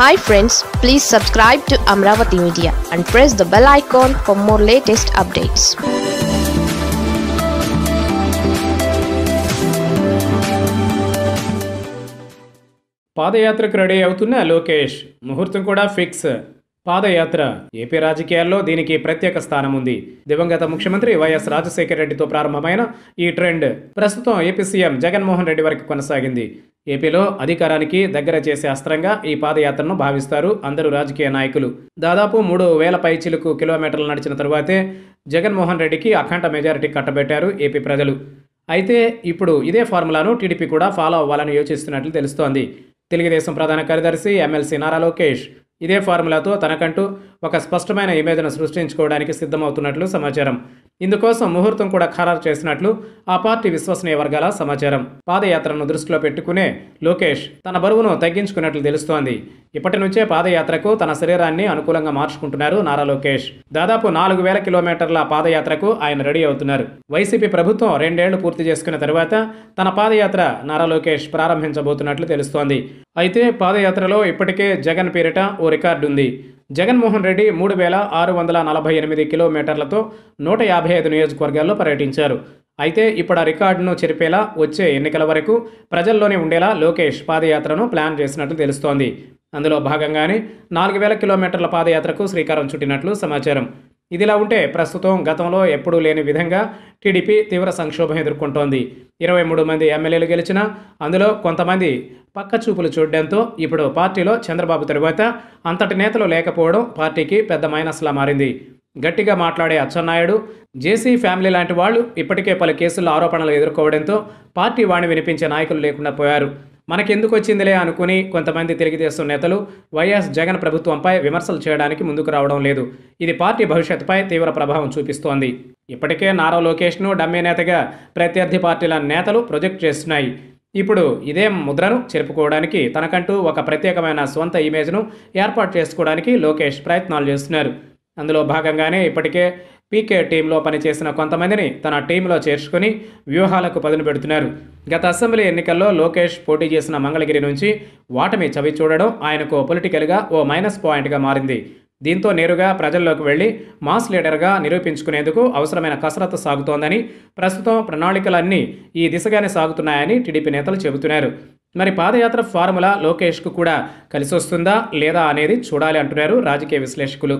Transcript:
hi friends please subscribe to Amaravati media and press the bell icon for more latest updates పాదయాత్రకు ready అవుతున్న లోకేష్ ముహూర్తం కూడా fix పాదయాత్ర AP రాజకీయాల్లో దీనికి ప్రత్యేక స్థానం ఉంది దివంగత ముఖ్యమంత్రి వైఎస్ రాజశేఖర రెడ్డితో ప్రారంభమైన ఈ ట్రెండ్ ప్రస్తుతం ఏపీ సీఎం జగన్మోహన్ రెడ్డి వరకు కొనసాగింది ఏపీలో అధికారానికి దగ్గర చేసే అస్త్రంగా ఈ పాదయాత్రను భావిస్తారు అందరూ రాజకీయ నాయకులు దాదాపు మూడు వేల పైచిలకు కిలోమీటర్లు నడిచిన తరువాతే జగన్మోహన్ రెడ్డికి అఖండ మెజారిటీ కట్టబెట్టారు ఏపీ ప్రజలు అయితే ఇప్పుడు ఇదే ఫార్ములాను టీడీపీ కూడా ఫాలో అవ్వాలని యోచిస్తున్నట్లు తెలుస్తోంది తెలుగుదేశం ప్రధాన కార్యదర్శి ఎమ్మెల్సీ నారా లోకేష్ ఇదే ఫార్ములాతో తనకంటూ ఒక స్పష్టమైన ఇమేజ్ను సృష్టించుకోవడానికి సిద్ధమవుతున్నట్లు సమాచారం ఇందుకోసం ముహూర్తం కూడా ఖరారు చేసినట్లు ఆ పార్టీ విశ్వసనీయ వర్గాల సమాచారం పాదయాత్రను దృష్టిలో పెట్టుకునే లోకేష్ తన బరువును తగ్గించుకున్నట్లు తెలుస్తోంది ఇప్పటి నుంచే పాదయాత్రకు తన శరీరాన్ని అనుకూలంగా మార్చుకుంటున్నారు నారా లోకేష్ దాదాపు నాలుగు వేల కిలోమీటర్ల పాదయాత్రకు ఆయన రెడీ అవుతున్నారు వైసీపీ ప్రభుత్వం రెండేళ్లు పూర్తి చేసుకున్న తర్వాత తన పాదయాత్ర నారా లోకేష్ ప్రారంభించబోతున్నట్లు తెలుస్తోంది అయితే పాదయాత్రలో ఇప్పటికే జగన్ పేరిట ఓ రికార్డు ఉంది జగన్మోహన్ రెడ్డి మూడు వేల ఆరు వందల నలభై ఎనిమిది కిలోమీటర్లతో నూట యాభై ఐదు నియోజకవర్గాల్లో పర్యటించారు అయితే ఇప్పుడు ఆ రికార్డును చెరిపేలా వచ్చే ఎన్నికల వరకు ప్రజల్లోనే ఉండేలా లోకేష్ పాదయాత్రను ప్లాన్ చేసినట్లు తెలుస్తోంది అందులో భాగంగానే నాలుగు వేల కిలోమీటర్ల పాదయాత్రకు శ్రీకారం చుట్టినట్లు సమాచారం ఇదిలా ఉంటే ప్రస్తుతం గతంలో ఎప్పుడూ లేని విధంగా టీడీపీ తీవ్ర సంక్షోభం ఎదుర్కొంటోంది ఇరవై మూడు మంది ఎమ్మెల్యేలు గెలిచినా అందులో కొంతమంది పక్క చూపులు చూడడంతో ఇప్పుడు పార్టీలో చంద్రబాబు తరువాత అంతటి నేతలు లేకపోవడం పార్టీకి పెద్ద మైనస్లా మారింది గట్టిగా మాట్లాడే అచ్చెన్నాయుడు జేసీ ఫ్యామిలీ లాంటి వాళ్ళు ఇప్పటికే పలు కేసుల్లో ఆరోపణలు ఎదుర్కోవడంతో పార్టీ వాణి వినిపించే నాయకులు లేకుండా పోయారు మనకెందుకు వచ్చిందిలే అనుకుని కొంతమంది తెలుగుదేశం నేతలు వైఎస్ జగన్ ప్రభుత్వంపై విమర్శలు చేయడానికి ముందుకు రావడం లేదు ఇది పార్టీ భవిష్యత్తుపై తీవ్ర ప్రభావం చూపిస్తోంది ఇప్పటికే నారా లోకేష్ను డమ్మే నేతగా ప్రత్యర్థి పార్టీల నేతలు ప్రొజెక్ట్ చేస్తున్నాయి ఇప్పుడు ఇదే ముద్రను చెరుపుకోవడానికి తనకంటూ ఒక ప్రత్యేకమైన సొంత ఇమేజ్ను ఏర్పాటు చేసుకోవడానికి లోకేష్ ప్రయత్నాలు చేస్తున్నారు అందులో భాగంగానే ఇప్పటికే పీకే టీంలో పనిచేసిన కొంతమందిని తన టీంలో చేర్చుకుని వ్యూహాలకు పదును పెడుతున్నారు గత అసెంబ్లీ ఎన్నికల్లో లోకేష్ పోటీ చేసిన మంగళగిరి నుంచి వాటమి చవి చూడడం ఆయనకు పొలిటికల్గా ఓ మైనస్ పాయింట్గా మారింది దీంతో నేరుగా ప్రజల్లోకి వెళ్ళి మాస్ లీడర్గా నిరూపించుకునేందుకు అవసరమైన కసరత్తు సాగుతోందని ప్రస్తుతం ప్రణాళికలన్నీ ఈ దిశగానే సాగుతున్నాయని టీడీపీ నేతలు చెబుతున్నారు మరి పాదయాత్ర ఫార్ములా లోకేష్కు కూడా కలిసొస్తుందా లేదా అనేది చూడాలి అంటున్నారు రాజకీయ విశ్లేషకులు